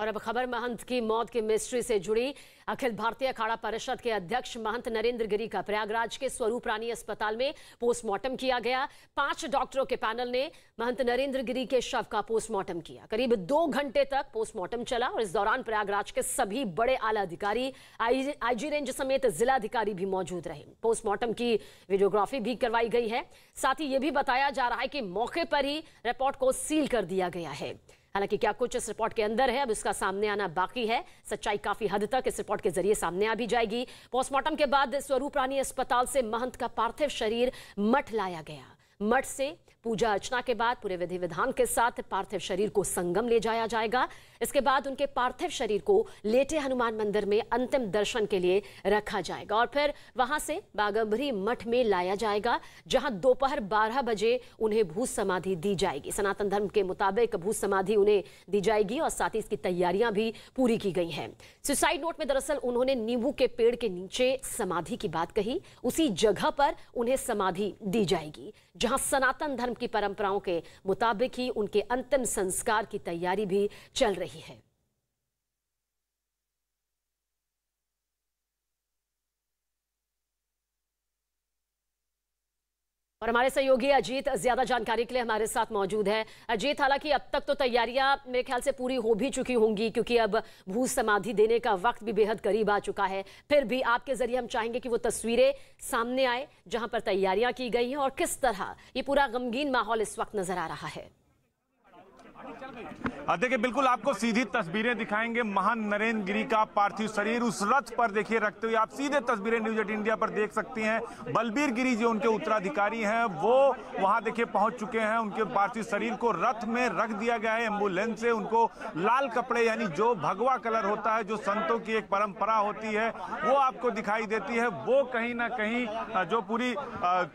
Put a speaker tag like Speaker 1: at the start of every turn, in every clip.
Speaker 1: और अब खबर महंत की मौत की मिस्ट्री से जुड़ी अखिल भारतीय अखाड़ा परिषद के अध्यक्ष महंत नरेंद्र गिरी का प्रयागराज के स्वरूप रानी अस्पताल में पोस्टमार्टम किया गया पांच डॉक्टरों के पैनल ने महंत नरेंद्र गिरी के शव का पोस्टमार्टम किया करीब दो घंटे तक पोस्टमार्टम चला और इस दौरान प्रयागराज के सभी बड़े आला अधिकारी आईजी रेंज समेत जिलाधिकारी भी मौजूद रहे पोस्टमार्टम की वीडियोग्राफी भी करवाई गई है साथ ही ये भी बताया जा रहा है कि मौके पर ही रिपोर्ट को सील कर दिया गया है हालांकि क्या कुछ इस रिपोर्ट के अंदर है अब इसका सामने आना बाकी है सच्चाई काफी हद तक इस रिपोर्ट के जरिए सामने आ भी जाएगी पोस्टमार्टम के बाद स्वरूप रानी अस्पताल से महंत का पार्थिव शरीर मठ लाया गया मठ से पूजा अर्चना के बाद पूरे विधि विधान के साथ पार्थिव शरीर को संगम ले जाया जाएगा इसके बाद उनके पार्थिव शरीर को लेटे हनुमान मंदिर में अंतिम दर्शन के लिए रखा जाएगा और फिर वहां से बागंबरी मठ में लाया जाएगा जहां दोपहर 12 बजे उन्हें भू समाधि दी जाएगी सनातन धर्म के मुताबिक भू समाधि उन्हें दी जाएगी और साथ ही इसकी तैयारियां भी पूरी की गई हैं सुसाइड नोट में दरअसल उन्होंने नींबू के पेड़ के नीचे समाधि की बात कही उसी जगह पर उन्हें समाधि दी जाएगी जहां जहां सनातन धर्म की परंपराओं के मुताबिक ही उनके अंतिम संस्कार की तैयारी भी चल रही है और हमारे सहयोगी अजीत ज्यादा जानकारी के लिए हमारे साथ मौजूद है अजीत हालांकि अब तक तो तैयारियां मेरे ख्याल से पूरी हो भी चुकी होंगी क्योंकि अब भू समाधि देने का वक्त भी बेहद करीब आ चुका है फिर भी आपके जरिए हम चाहेंगे कि वो तस्वीरें सामने आए जहां पर तैयारियां की गई हैं और किस तरह ये पूरा गमगीन माहौल इस वक्त नजर आ रहा है
Speaker 2: देखिए बिल्कुल आपको सीधी तस्वीरें दिखाएंगे महान नरेंद्र गिरी का पार्थिव शरीर उस रथ पर देखिए रखते हुए आप सीधे तस्वीरें न्यूज एट इंडिया पर देख सकती हैं बलबीर गिरी जो उनके उत्तराधिकारी हैं वो वहां देखिए पहुंच चुके हैं उनके पार्थिव शरीर को रथ में रख दिया गया है एम्बुलेंस से उनको लाल कपड़े यानी जो भगवा कलर होता है जो संतों की एक परंपरा होती है वो आपको दिखाई देती है वो कहीं ना कहीं जो पूरी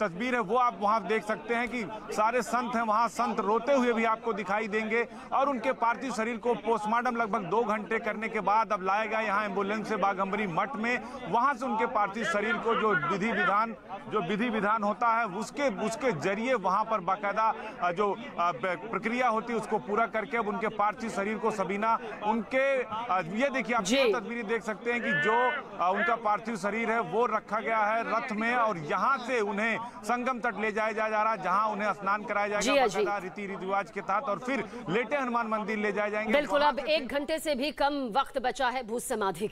Speaker 2: तस्वीर है वो आप वहां देख सकते हैं कि सारे संत हैं वहां संत रोते हुए भी आपको दिखाई देंगे और उनके पार्थिव शरीर को पोस्टमार्टम लगभग दो घंटे करने के बाद अब लाया गया यहाँ एम्बुलेंस से बाघम्बरी मठ में वहाँ से उनके पार्थिव शरीर को जो विधि विधान जो विधि विधान होता है उसके उसके जरिए वहाँ पर बाकायदा जो प्रक्रिया होती है उसको पूरा करके अब उनके पार्थिव शरीर को सबीना उनके ये देखिए आप तस्वीरें देख सकते हैं कि जो उनका पार्थिव शरीर है वो रखा गया है रथ में और यहाँ से उन्हें संगम तट ले जाया जा रहा है जहाँ उन्हें स्नान कराया जाएगा हाँ रीति रिवाज के तहत और फिर लेटे हनुमान मंदिर ले जाए जाएंगे बिल्कुल अब
Speaker 1: एक घंटे से भी कम वक्त बचा है भू समाधि